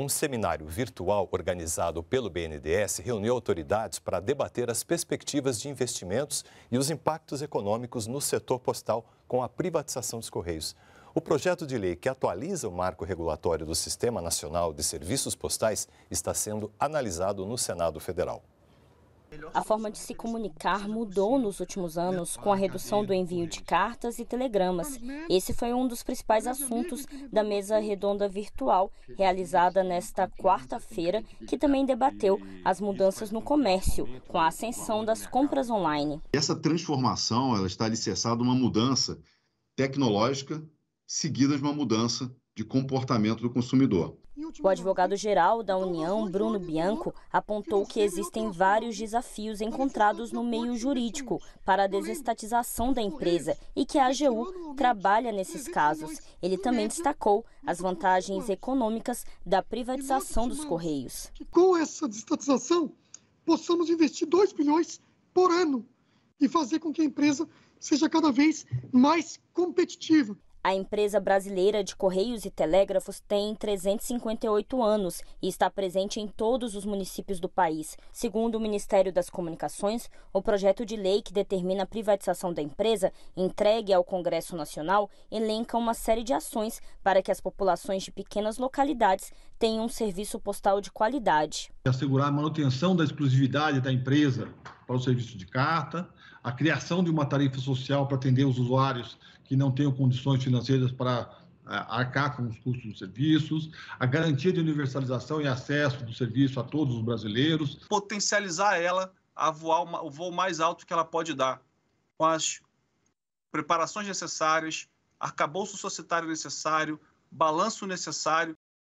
Um seminário virtual organizado pelo BNDES reuniu autoridades para debater as perspectivas de investimentos e os impactos econômicos no setor postal com a privatização dos Correios. O projeto de lei que atualiza o marco regulatório do Sistema Nacional de Serviços Postais está sendo analisado no Senado Federal. A forma de se comunicar mudou nos últimos anos com a redução do envio de cartas e telegramas. Esse foi um dos principais assuntos da mesa redonda virtual realizada nesta quarta-feira, que também debateu as mudanças no comércio com a ascensão das compras online. Essa transformação ela está alicerçada uma mudança tecnológica seguida de uma mudança de comportamento do consumidor. O advogado-geral da então, União, Bruno Bianco, apontou que existem vários desafios encontrados no meio jurídico para a desestatização da empresa e que a AGU trabalha nesses casos. Ele também destacou as vantagens econômicas da privatização dos Correios. Com essa desestatização, possamos investir 2 bilhões por ano e fazer com que a empresa seja cada vez mais competitiva. A empresa brasileira de Correios e Telégrafos tem 358 anos e está presente em todos os municípios do país. Segundo o Ministério das Comunicações, o projeto de lei que determina a privatização da empresa, entregue ao Congresso Nacional, elenca uma série de ações para que as populações de pequenas localidades tenham um serviço postal de qualidade. É assegurar a manutenção da exclusividade da empresa para o serviço de carta, a criação de uma tarifa social para atender os usuários que não tenham condições financeiras para é, arcar com os custos dos serviços, a garantia de universalização e acesso do serviço a todos os brasileiros. Potencializar ela a voar o voo mais alto que ela pode dar, com as preparações necessárias, arcabouço societário necessário, balanço necessário